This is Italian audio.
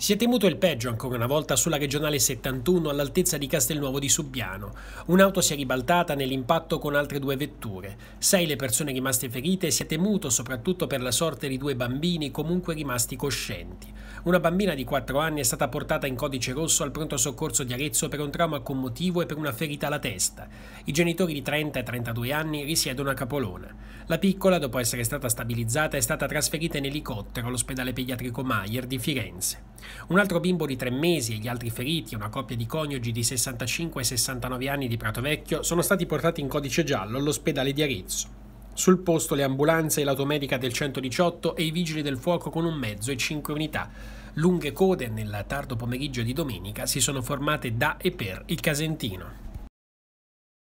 Si è temuto il peggio ancora una volta sulla regionale 71 all'altezza di Castelnuovo di Subbiano. Un'auto si è ribaltata nell'impatto con altre due vetture. Sei le persone rimaste ferite e si è temuto soprattutto per la sorte di due bambini comunque rimasti coscienti. Una bambina di 4 anni è stata portata in codice rosso al pronto soccorso di Arezzo per un trauma commotivo e per una ferita alla testa. I genitori di 30 e 32 anni risiedono a Capolona. La piccola, dopo essere stata stabilizzata, è stata trasferita in elicottero all'ospedale pediatrico Maier di Firenze. Un altro bimbo di tre mesi e gli altri feriti, una coppia di coniugi di 65 e 69 anni di Prato Vecchio, sono stati portati in codice giallo all'ospedale di Arezzo. Sul posto le ambulanze e l'automedica del 118 e i vigili del fuoco con un mezzo e cinque unità. Lunghe code nel tardo pomeriggio di domenica si sono formate da e per il Casentino.